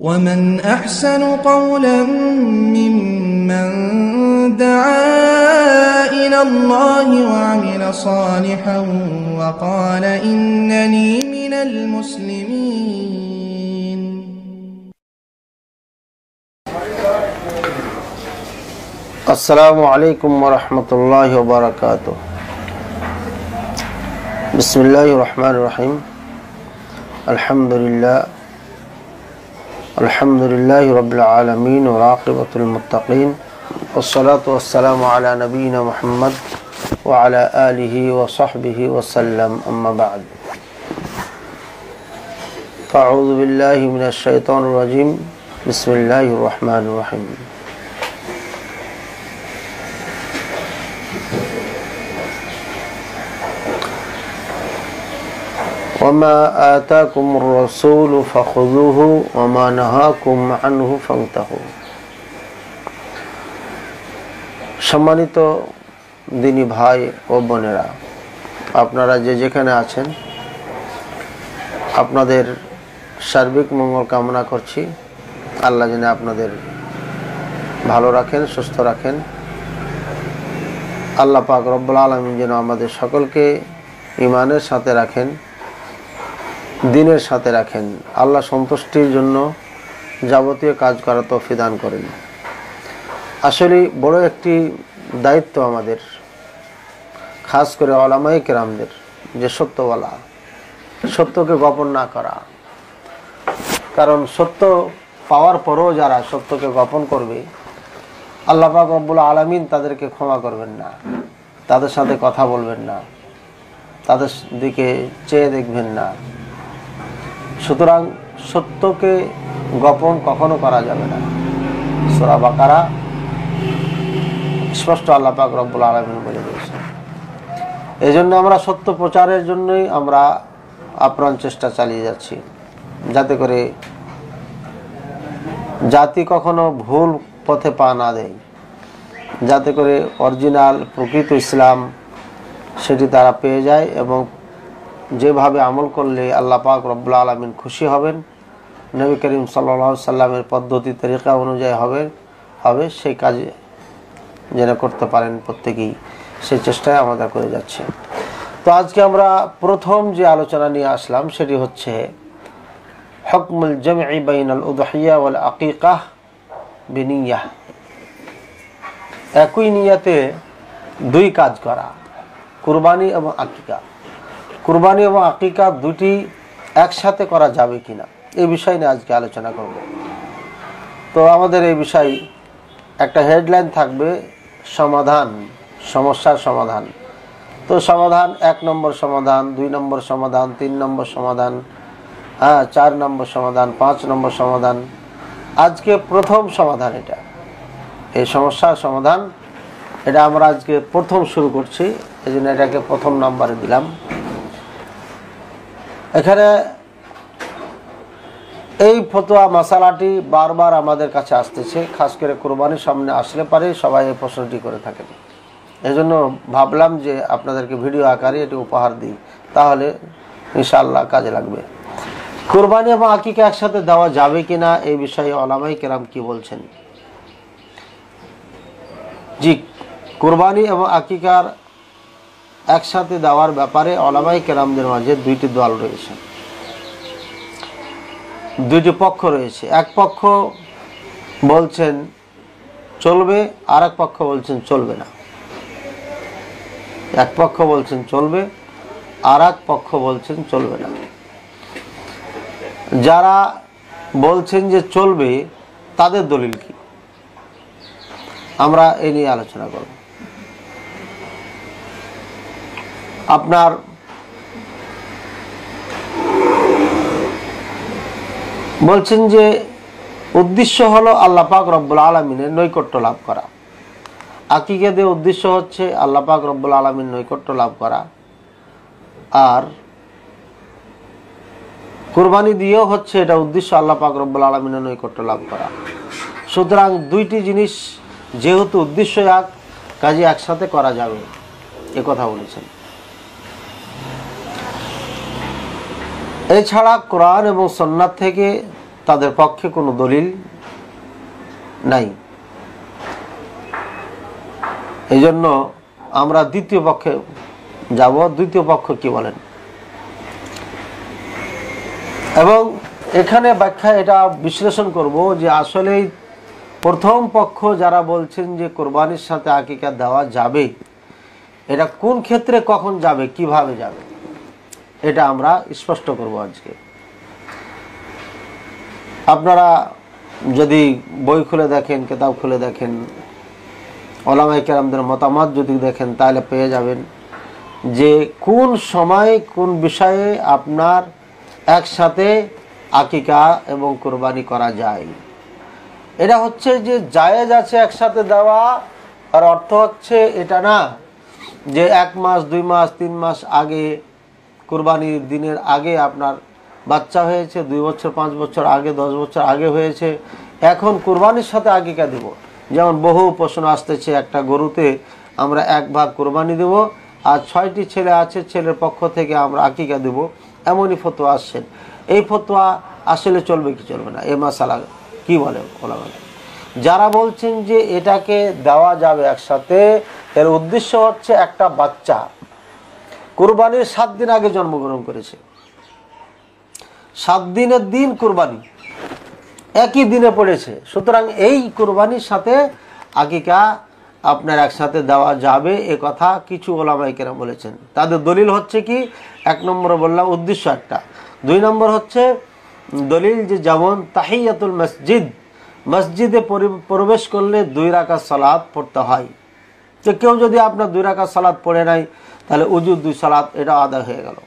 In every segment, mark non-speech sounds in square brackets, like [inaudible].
ومن أحسن قولا ممن دعا إلى الله وعمل صالحا وقال إنني من المسلمين السلام عليكم ورحمة الله وبركاته بسم الله الرحمن الرحيم الحمد لله الحمد للّہ رب العالمین و راقبۃ والصلاة والسلام على وسلم محمد وعلى و محمد وسلم علیہ بعد صحبی وسلم من منشیۃ العظیم بسم اللّہ الرحمن الرحم وما آتاكم الرسول فخذوه وما نهاكم عنه فانتهوا সম্মানিত দিনী ভাই ও বোনেরা আপনারা যে যেখানে আছেন আপনাদের সার্বিক মঙ্গল কামনা করছি আল্লাহ যেন আপনাদের ভালো রাখেন সুস্থ রাখেন আল্লাহ পাক রব্বুল আলমিন যেন আমাদের সকলকে ইমানের সাথে রাখেন দিনের সাথে রাখেন আল্লাহ সন্তুষ্টির জন্য যাবতীয় কাজ করা তো ফিদান করেন আসলে বড় একটি দায়িত্ব আমাদের খাস করে অলামাই কেরামদের যে সত্য বলা সত্যকে গোপন না করা কারণ সত্য পাওয়ার পরেও যারা সত্যকে গোপন করবে আল্লাহ আব্বুল আলমিন তাদেরকে ক্ষমা করবেন না তাদের সাথে কথা বলবেন না তাদের দিকে চেয়ে দেখবেন না সুতরাং সত্যকে গোপন কখনো করা যাবে না সোরা বাকারা স্পষ্ট আল্লাপাক রব্বুল আলমিন বলে দিয়েছে এই জন্য আমরা সত্য প্রচারের জন্যই আমরা আপ্রাণ চেষ্টা চালিয়ে যাচ্ছি যাতে করে জাতি কখনো ভুল পথে পা না দেয় যাতে করে অরিজিনাল প্রকৃত ইসলাম সেটি তারা পেয়ে যায় এবং যেভাবে আমল করলে আল্লাহ পাক রব্লা আলমিন খুশি হবেন নবী করিম সাল্লা সাল্লামের পদ্ধতি তালিকা অনুযায়ী হবে হবে সেই কাজে যেন করতে পারেন প্রত্যেকেই সেই চেষ্টায় আমাদের করে যাচ্ছে তো আজকে আমরা প্রথম যে আলোচনা নিয়ে আসলাম সেটি হচ্ছে হকমুল জমি বাইনাল উদহিয়া ওয়াল আকিকাহ বিনিয়া একই নিয়াতে দুই কাজ করা কুরবানি এবং আকিকা কুরবানি এবং আকিকা দুটি একসাথে করা যাবে কি না এই বিষয় নিয়ে আজকে আলোচনা করব তো আমাদের এই বিষয় একটা হেডলাইন থাকবে সমাধান সমস্যার সমাধান তো সমাধান এক নম্বর সমাধান দুই নম্বর সমাধান তিন নম্বর সমাধান হ্যাঁ চার নম্বর সমাধান পাঁচ নম্বর সমাধান আজকে প্রথম সমাধান এটা এই সমস্যার সমাধান এটা আমরা আজকে প্রথম শুরু করছি এই জন্য এটাকে প্রথম নাম্বারে দিলাম এখানে এই ফতোয়া মশালাটি বারবার আমাদের কাছে আসতেছে খাস করে কোরবানির সামনে আসলে পারে সবাই এই প্রশ্নটি করে থাকেন এজন্য ভাবলাম যে আপনাদেরকে ভিডিও আকারে এটি উপহার দিই তাহলে ইনশাআল্লাহ কাজে লাগবে কোরবানি এবং আকিকে একসাথে দেওয়া যাবে কি না এই বিষয়ে অলামাই কেরাম কি বলছেন জি কোরবানি এবং আকিকার একসাথে দেওয়ার ব্যাপারে অলামাই কেরামদের মাঝে দুইটি দল রয়েছে দুইটি পক্ষ রয়েছে এক পক্ষ বলছেন চলবে আর এক পক্ষ বলছেন চলবে না এক পক্ষ বলছেন চলবে আর এক পক্ষ বলছেন চলবে না যারা বলছেন যে চলবে তাদের দলিল কি আমরা এ নিয়ে আলোচনা করব আপনার বলছেন যে উদ্দেশ্য হলো আল্লাহ পাক রব্বুল আলমিনের নৈকট্য লাভ করা আকিকেদের উদ্দেশ্য হচ্ছে আল্লাহ পাক রব্বুল আলমীর নৈকট্য লাভ করা আর কোরবানি দিয়েও হচ্ছে এটা উদ্দেশ্য আল্লাহ পাক রব্বুল আলমিনের নৈকট্য লাভ করা সুতরাং দুইটি জিনিস যেহেতু উদ্দেশ্য এক কাজে একসাথে করা যাবে এ কথা বলেছেন এছাড়া কোরআন এবং সন্ন্যাদ থেকে তাদের পক্ষে কোনো দলিল নাই এই জন্য আমরা দ্বিতীয় পক্ষে যাব দ্বিতীয় পক্ষ কি বলেন এবং এখানে ব্যাখ্যা এটা বিশ্লেষণ করব যে আসলেই প্রথম পক্ষ যারা বলছেন যে কোরবানির সাথে আকিকা দেওয়া যাবে এটা কোন ক্ষেত্রে কখন যাবে কিভাবে যাবে এটা আমরা স্পষ্ট করব আজকে আপনারা যদি বই খুলে দেখেন কেতাব খুলে দেখেন ওলামাই কেরামদের মতামত যদি দেখেন তাহলে পেয়ে যাবেন যে কোন সময় কোন বিষয়ে আপনার একসাথে আকিকা এবং কোরবানি করা যায় এটা হচ্ছে যে জায়েজ আছে একসাথে দেওয়া আর অর্থ হচ্ছে এটা না যে এক মাস দুই মাস তিন মাস আগে কোরবানির দিনের আগে আপনার বাচ্চা হয়েছে দুই বছর পাঁচ বছর আগে দশ বছর আগে হয়েছে এখন কোরবানির সাথে কে দেবো যেমন বহু প্রশ্ন আসতেছে একটা গরুতে আমরা এক ভাগ কোরবানি দেব আর ছয়টি ছেলে আছে ছেলের পক্ষ থেকে আমরা আকিকা দেব এমনই ফতোয়া আসছেন এই ফতোয়া আসলে চলবে কি চলবে না এ মাসালা কি বলে ওলামাকে যারা বলছেন যে এটাকে দেওয়া যাবে একসাথে এর উদ্দেশ্য হচ্ছে একটা বাচ্চা কোরবানির সাত দিন আগে জন্মগ্রহণ করেছে সাত দিনের দিন কোরবানি একই দিনে পড়েছে সুতরাং এই কোরবানির সাথে আকিকা আপনার একসাথে দেওয়া যাবে এ কথা কিছু ওলামাইকেরা বলেছেন তাদের দলিল হচ্ছে কি এক নম্বর বললাম উদ্দেশ্য একটা দুই নম্বর হচ্ছে দলিল যে যেমন তাহিয়াতুল মসজিদ মসজিদে প্রবেশ করলে দুই রাকা সালাদ পড়তে হয় তো কেউ যদি আপনার দুই রাকা সালাদ পড়ে নাই তাহলে উজুর দুই সালাত এটা আদায় হয়ে গেল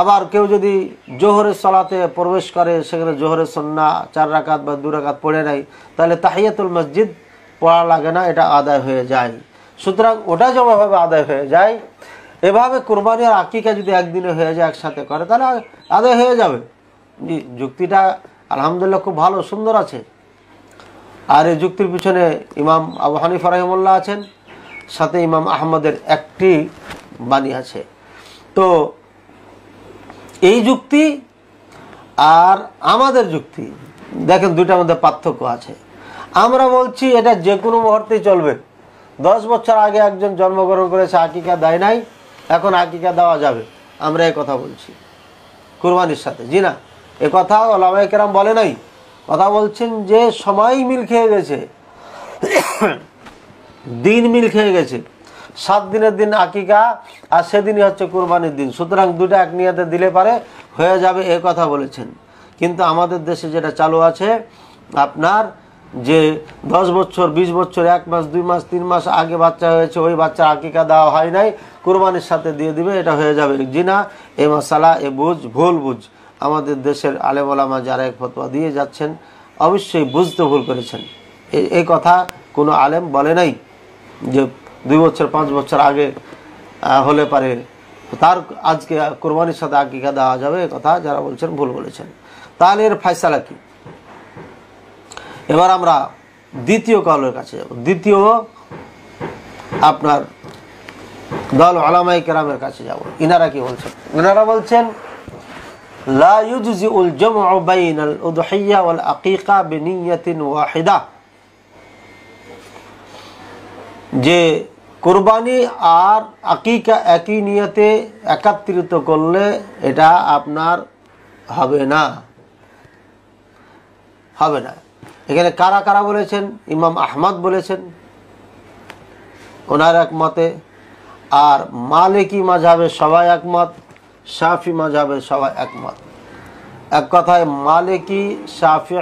আবার কেউ যদি জোহরের সলাতে প্রবেশ করে সেখানে জোহরের সন্না চার রাকাত বা দু রাকাত পড়ে নেয় তাহলে তাহিয়াতুল মসজিদ পড়া লাগে না এটা আদায় হয়ে যায় সুতরাং ওটা যেভাবে আদায় হয়ে যায় এভাবে কোরবানি আর আকিকা যদি একদিনে হয়ে যায় একসাথে করে তাহলে আদায় হয়ে যাবে জি যুক্তিটা আলহামদুলিল্লাহ খুব ভালো সুন্দর আছে আর এই যুক্তির পিছনে ইমাম আবু হানিফ রাহিমুল্লাহ আছেন সাথে ইমাম আহমদের একটি বাণী আছে তো এই যুক্তি আর আমাদের যুক্তি দেখেন দুইটার মধ্যে পার্থক্য আছে আমরা বলছি এটা যে কোনো মুহূর্তেই চলবে দশ বছর আগে একজন জন্মগ্রহণ করেছে আকিকা দেয় নাই এখন আকিকা দেওয়া যাবে আমরা এ কথা বলছি কুরবানির সাথে জি না এ কথা ওলামাইকেরাম বলে নাই কথা বলছেন যে সময় মিল খেয়ে গেছে [coughs] দিন মিল খেয়ে গেছে সাত দিনের দিন আকিকা আর সেদিনই হচ্ছে কোরবানির দিন সুতরাং দুটা এক নিয়াতে দিলে পারে হয়ে যাবে এ কথা বলেছেন কিন্তু আমাদের দেশে যেটা চালু আছে আপনার যে দশ বছর ২০ বছর এক মাস দুই মাস তিন মাস আগে বাচ্চা হয়েছে ওই বাচ্চা আকিকা দেওয়া হয় নাই কোরবানির সাথে দিয়ে দিবে এটা হয়ে যাবে জিনা এ মশালা এ বুঝ ভুল বুঝ আমাদের দেশের আলেমালামা যারা এক ফতোয়া দিয়ে যাচ্ছেন অবশ্যই বুঝতে ভুল করেছেন এই কথা কোনো আলেম বলে নাই যে দুই বছর পাঁচ বছর আগে হলে পারে তার আজকে কোরবানির সাথে আকিকা দেওয়া যাবে কথা যারা বলছেন ভুল বলেছেন তাহলে এর ফায়সালা কি এবার আমরা দ্বিতীয় কলের কাছে যাব দ্বিতীয় আপনার দল আলামাই কেরামের কাছে যাব ইনারা কি বলছেন ইনারা বলছেন লা উল যে কোরবানি আর আকিকা একই নিয়তে একাত্রিত করলে এটা আপনার হবে না হবে না এখানে কারা কারা বলেছেন ইমাম আহমদ বলেছেন ওনার একমতে আর মালিকি মাঝাবে সবাই একমত সাফি মাঝাবে সবাই একমত এক কথায় মালিকি সাফি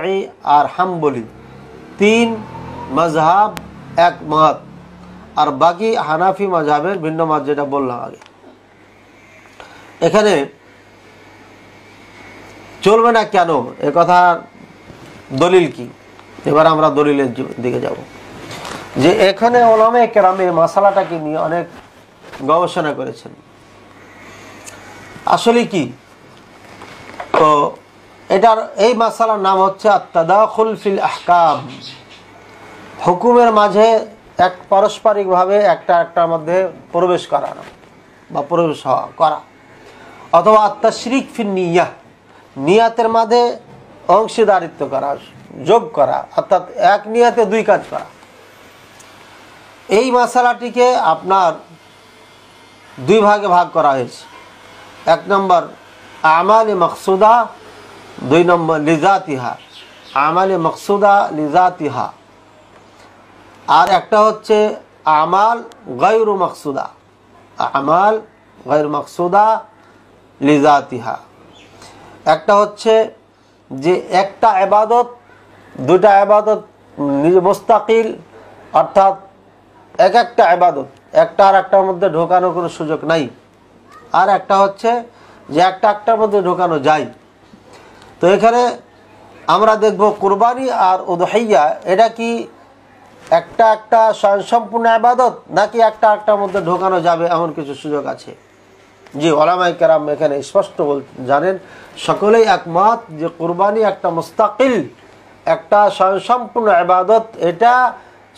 আর হাম্বলি তিন মজহাব একমত আর বাকি হানাফি মাঝাবের ভিন্ন মাছ যেটা বললাম আগে এখানে চলবে না কেন এ কথা দলিল কি এবার আমরা দলিলের দিকে যাব যে এখানে ওলামে কেরামে মশালাটাকে নিয়ে অনেক গবেষণা করেছেন আসলে কি তো এটার এই মশালার নাম হচ্ছে আত্মাদাখুল ফিল আহকাম হুকুমের মাঝে এক পারস্পরিকভাবে একটা একটার মধ্যে প্রবেশ করানো বা প্রবেশ হওয়া করা অথবা আত্মা ফির নিয়া নিয়াতের মাঝে অংশীদারিত্ব করা যোগ করা অর্থাৎ এক নিয়াতে দুই কাজ করা এই মশালাটিকে আপনার দুই ভাগে ভাগ করা হয়েছে এক নম্বর আমালে মকসুদা দুই নম্বর লিজাতিহা আমালে মকসুদা লিজাতিহা আর একটা হচ্ছে আমাল গায়ুর মকসুদা আমাল গায়ুর মকসুদা লিজাতিহা একটা হচ্ছে যে একটা আবাদত দুটা আবাদত নিজ মোস্তাকিল অর্থাৎ এক একটা আবাদত একটা আর একটার মধ্যে ঢোকানোর কোনো সুযোগ নাই আর একটা হচ্ছে যে একটা একটার মধ্যে ঢোকানো যায় তো এখানে আমরা দেখব কুরবানি আর উদহাইয়া এটা কি একটা একটা স্বয়ংসম্পূর্ণ আবাদত নাকি একটা একটার মধ্যে ঢোকানো যাবে এমন কিছু সুযোগ আছে যে ওলামাই কেরাম এখানে স্পষ্ট বল জানেন সকলেই একমত যে কোরবানি একটা মুস্তাকিল একটা স্বয়ংসম্পূর্ণ আবাদত এটা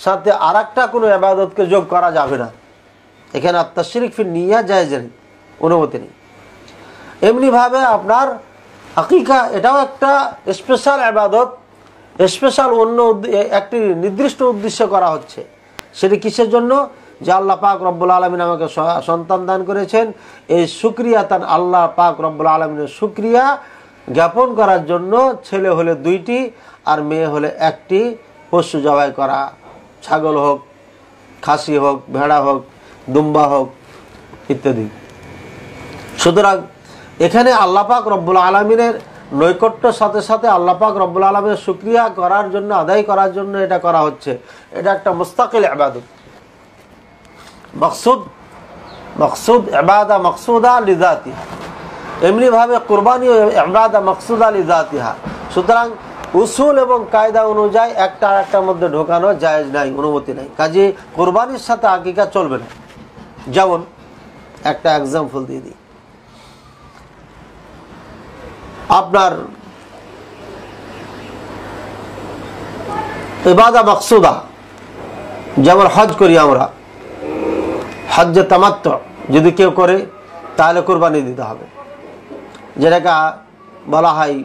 সাথে আর একটা কোনো আবাদতকে যোগ করা যাবে না এখানে আত্মা শিরিক ফির নিয়া যায় যেন অনুমতি নেই এমনিভাবে আপনার আকিকা এটাও একটা স্পেশাল আবাদত স্পেশাল অন্য একটি নির্দিষ্ট উদ্দেশ্য করা হচ্ছে সেটি কিসের জন্য যে আল্লাহ পাক রব্বুল আলমিন আমাকে সন্তান দান করেছেন এই সুক্রিয়া তার আল্লাহ পাক রব্বুল আলমিনের সুক্রিয়া জ্ঞাপন করার জন্য ছেলে হলে দুইটি আর মেয়ে হলে একটি পশু জবাই করা ছাগল হোক খাসি হোক ভেড়া হোক দুম্বা হোক ইত্যাদি সুতরাং এখানে আল্লাপাক রব্বুল আলমিনের নৈকট্যর সাথে সাথে আল্লাপাক রব্বুল আলমের সুক্রিয়া করার জন্য আদায় করার জন্য এটা করা হচ্ছে এটা একটা মুস্তাকিল আবাদত মকসুদ মকসুদ আবাদা মকসুদা লিজাতিহা এমনিভাবে কোরবানিও আবাদা মকসুদা লিজাতিহা সুতরাং উসুল এবং কায়দা অনুযায়ী একটা একটার মধ্যে ঢোকানো জায়জ নাই অনুমতি নাই কাজে কোরবানির সাথে আকিকা চলবে না যেমন একটা এক্সাম্পল দিয়ে দিই আপনার ইবাদা মকসুদা যেমন হজ করি আমরা হজ্জে তামাত্ম যদি কেউ করে তাহলে কোরবানি দিতে হবে যেটাকে বলা হয়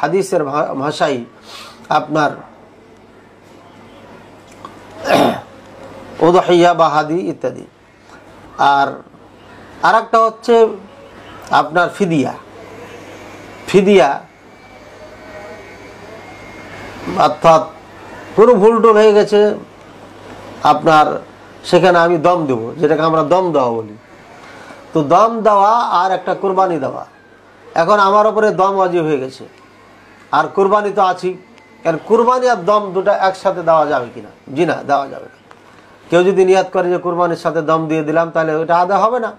হাদিসের ভাষাই আপনার ওদহিয়া বা হাদি ইত্যাদি আর আরেকটা হচ্ছে আপনার ফিদিয়া ফিদিয়া অর্থাৎ পুরো ভুল টুল হয়ে গেছে আপনার সেখানে আমি দম দেবো যেটাকে আমরা দম দেওয়া বলি তো দম দেওয়া আর একটা কোরবানি দেওয়া এখন আমার ওপরে দম অজি হয়ে গেছে আর কোরবানি তো আছি কারণ কোরবানি আর দম দুটা একসাথে দেওয়া যাবে কিনা জি না দেওয়া যাবে না কেউ যদি নিয়াদ করে যে কোরবানির সাথে দম দিয়ে দিলাম তাহলে ওইটা আদা হবে না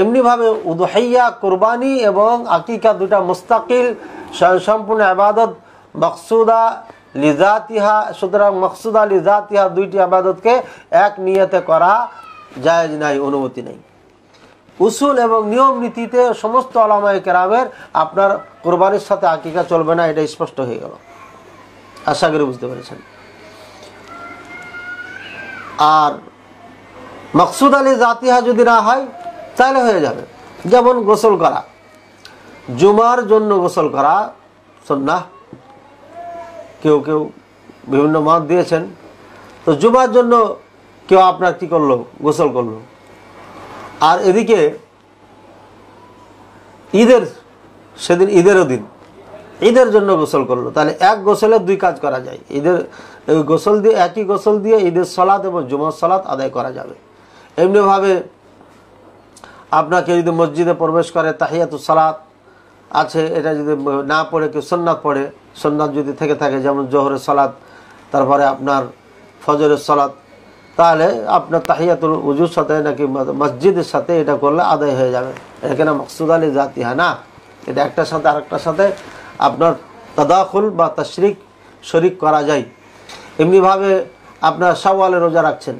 এমনিভাবে উদহাইয়া কোরবানি এবং আকিকা দুটা মুস্তাকিল সম্পূর্ণ আবাদত মকসুদা লিজাতিহা সুতরাং মকসুদা লিজাতিহা দুইটি আবাদতকে এক নিয়তে করা জায়জ নাই অনুমতি নেই উসুল এবং নিয়ম নীতিতে সমস্ত আলামায় কেরামের আপনার কোরবানির সাথে আকিকা চলবে না এটা স্পষ্ট হয়ে গেল আশা করি বুঝতে পেরেছেন আর মকসুদ আলী জাতিহা যদি না হয় তাহলে হয়ে যাবে যেমন গোসল করা জুমার জন্য গোসল করা সন্না কেউ কেউ বিভিন্ন মত দিয়েছেন তো জুমার জন্য কেউ আপনার কী করলো গোসল করলো আর এদিকে ঈদের সেদিন ঈদেরও দিন ঈদের জন্য গোসল করলো তাহলে এক গোসলে দুই কাজ করা যায় ঈদের গোসল দিয়ে একই গোসল দিয়ে ঈদের সলাৎ এবং জুমার সলাৎ আদায় করা যাবে এমনিভাবে আপনাকে যদি মসজিদে প্রবেশ করে তাহিয়াতু সালাত আছে এটা যদি না পড়ে কেউ সন্ন্যাত পড়ে সন্ন্যাত যদি থেকে থাকে যেমন জোহরের সালাত তারপরে আপনার ফজরের সালাত তাহলে আপনার তাহিয়াতুল উজুর সাথে নাকি মসজিদের সাথে এটা করলে আদায় হয়ে যাবে এটাকে না মকসুদ আলী জাতি হ্যাঁ না এটা একটার সাথে আরেকটার সাথে আপনার তদাখুল বা তাশরিক শরিক করা যায় এমনিভাবে আপনার সওয়ালে রোজা রাখছেন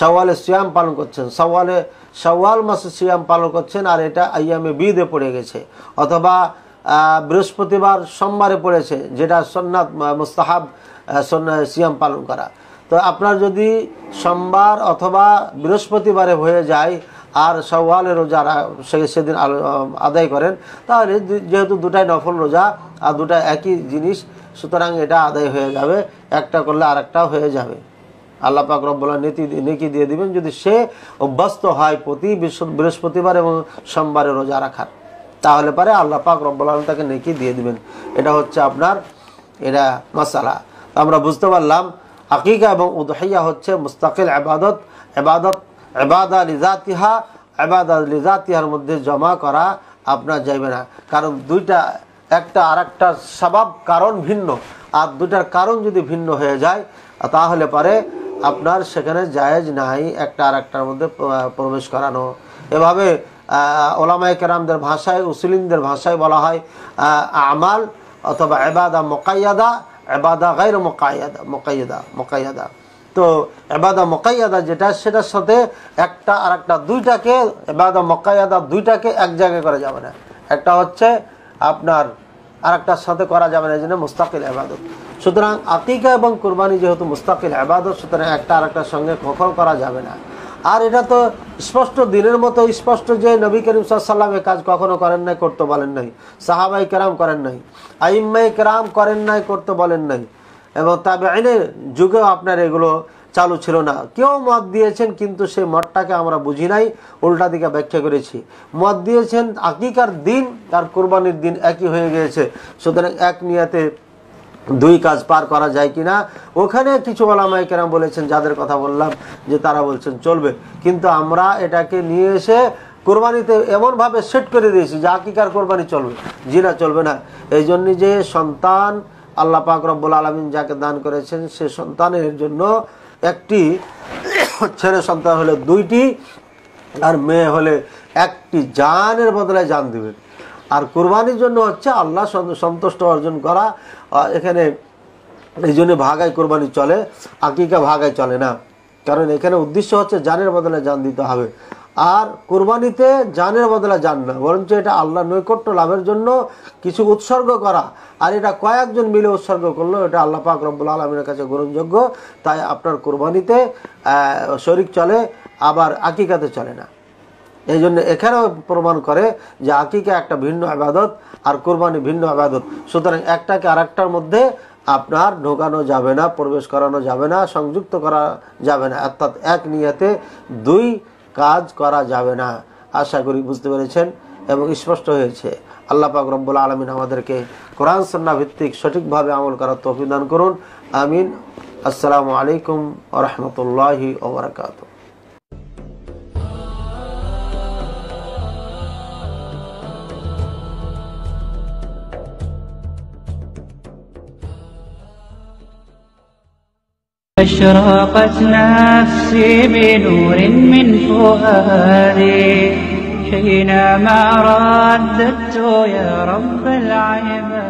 সওয়ালে শ্যাম পালন করছেন সওয়ালে সওয়াল মাসে সিয়াম পালন করছেন আর এটা আইয়ামে বিদে পড়ে গেছে অথবা বৃহস্পতিবার সোমবারে পড়েছে যেটা সন্ন্যাত মুস্তাহাব সিয়াম পালন করা তো আপনার যদি সোমবার অথবা বৃহস্পতিবারে হয়ে যায় আর সওয়ালের রোজা সেদিন আদায় করেন তাহলে যেহেতু দুটাই নফল রোজা আর দুটা একই জিনিস সুতরাং এটা আদায় হয়ে যাবে একটা করলে আর হয়ে যাবে আল্লাহ পাক রব্বুল্লাহ নীতি নেকি দিয়ে দিবেন যদি সে অভ্যস্ত হয় প্রতি বৃহস্পতিবার এবং সোমবারে রোজা রাখার তাহলে পারে আল্লাহ পাক রব্বুল্লাহ তাকে নেকি দিয়ে দিবেন এটা হচ্ছে আপনার এটা মশালা আমরা বুঝতে পারলাম আকিকা এবং উদহাইয়া হচ্ছে মুস্তাকিল আবাদত আবাদত আবাদা আলিজাতিহা আবাদা আলিজাতিহার মধ্যে জমা করা আপনার যাইবে না কারণ দুইটা একটা আর একটা স্বভাব কারণ ভিন্ন আর দুটার কারণ যদি ভিন্ন হয়ে যায় তাহলে পরে আপনার সেখানে জায়েজ নাই একটা আর একটার মধ্যে প্রবেশ করানো এভাবে ওলামায় কেরামদের ভাষায় উসলিমদের ভাষায় বলা হয় আমাল অথবা এবাদা মোকাইয়াদা এবাদা গাইর মোকাইয়াদা মোকাইয়াদা মোকাইয়াদা তো এবাদা মোকাইয়াদা যেটা সেটার সাথে একটা আর একটা দুইটাকে এবাদা মোকাইয়াদা দুইটাকে এক জায়গায় করা যাবে না একটা হচ্ছে আপনার আর একটার সাথে করা যাবে না এই জন্য মুস্তাকিল আবাদত সুতরাং আকিকা এবং কুরবানি যেহেতু মুস্তাকিল আবাদত সুতরাং একটা আর একটার সঙ্গে কখন করা যাবে না আর এটা তো স্পষ্ট দিনের মতো স্পষ্ট যে নবী করিম সাল্লাম কাজ কখনো করেন নাই করতে বলেন নাই সাহাবাই কেরাম করেন নাই আইম্মাই কেরাম করেন নাই করতে বলেন নাই এবং তবে আইনের যুগেও আপনার এগুলো চালু ছিল না কেউ মত দিয়েছেন কিন্তু সেই মতটাকে আমরা বুঝি নাই উল্টা দিকে ব্যাখ্যা করেছি মত দিয়েছেন আকিকার দিন আর কোরবানির দিন একই হয়ে গিয়েছে সুতরাং এক নিয়াতে দুই কাজ পার করা যায় কিনা ওখানে কিছু ওলামাই কেন বলেছেন যাদের কথা বললাম যে তারা বলছেন চলবে কিন্তু আমরা এটাকে নিয়ে এসে কোরবানিতে এমনভাবে সেট করে দিয়েছি যে আকিকার কোরবানি চলবে না চলবে না এই জন্য যে সন্তান আল্লাহ পাক রব্বুল আলমিন যাকে দান করেছেন সে সন্তানের জন্য একটি ছেলে সন্তান হলে দুইটি আর মেয়ে হলে একটি জানের বদলে জান দেবেন আর কোরবানির জন্য হচ্ছে আল্লাহ সন্তুষ্ট অর্জন করা এখানে এই জন্য ভাগায় কোরবানি চলে আকিকা ভাগায় চলে না কারণ এখানে উদ্দেশ্য হচ্ছে জানের বদলে জান দিতে হবে আর কোরবানিতে জানের বদলে যান না বরঞ্চ এটা আল্লাহ নৈকট্য লাভের জন্য কিছু উৎসর্গ করা আর এটা কয়েকজন মিলে উৎসর্গ করলো এটা আল্লাহ পাক রব্বুল আলমিনের কাছে গ্রহণযোগ্য তাই আপনার কোরবানিতে শরিক চলে আবার আকিকাতে চলে না এই জন্য এখানেও প্রমাণ করে যে আকিকা একটা ভিন্ন আবাদত আর কোরবানি ভিন্ন আবাদত সুতরাং একটাকে আর একটার মধ্যে আপনার ঢোকানো যাবে না প্রবেশ করানো যাবে না সংযুক্ত করা যাবে না অর্থাৎ এক নিয়াতে দুই কাজ করা যাবে না আশা করি বুঝতে পেরেছেন এবং স্পষ্ট হয়েছে আল্লাহ পাক রব্বুল আলমিন আমাদেরকে কোরআন সন্না ভিত্তিক সঠিকভাবে আমল করার তফিদান করুন আমিন আসসালামু আলাইকুম রহমতুল্লাহি ওবরাকাতু اشراقت نفسي بنور من فؤادي حينما رددت يا رب العباد